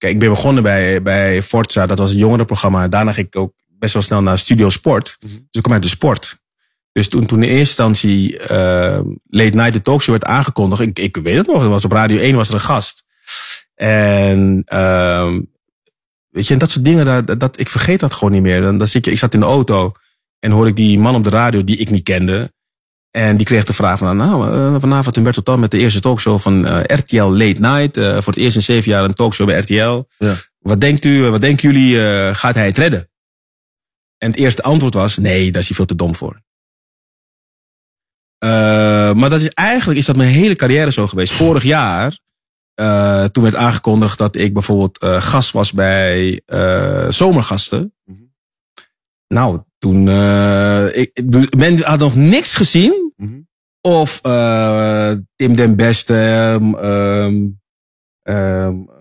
Kijk, ik ben begonnen bij, bij Forza, dat was een jongerenprogramma. Daarna ging ik ook best wel snel naar Studio Sport. Mhm. Dus ik kwam uit de sport. Dus toen, toen in eerste instantie ehm, Late Night de Talkshow werd aangekondigd, ik, ik weet het nog, dat was op Radio 1 was er een gast. En uh, weet je, en dat soort dingen, dat, dat, ik vergeet dat gewoon niet meer. Dan, zit je, ik zat in de auto en hoor ik die man op de radio die ik niet kende. En die kreeg de vraag van, nou, uh, vanavond Humberto dan met de eerste talkshow van eh, RTL Late Night. Eh, voor het eerst in zeven jaar een talkshow bij RTL. Ja. Wat denkt u, wat denken jullie, gaat hij het redden? En het eerste antwoord was, nee, daar is hij veel te dom voor. maar dat is, eigenlijk is dat mijn hele carrière zo geweest. Vorig jaar, toen werd aangekondigd dat ik bijvoorbeeld gast was bij zomergasten. Mhm. Nou, toen, uh, ik, men had nog niks gezien. Mhm. Of uh, Tim den Beste, um, um,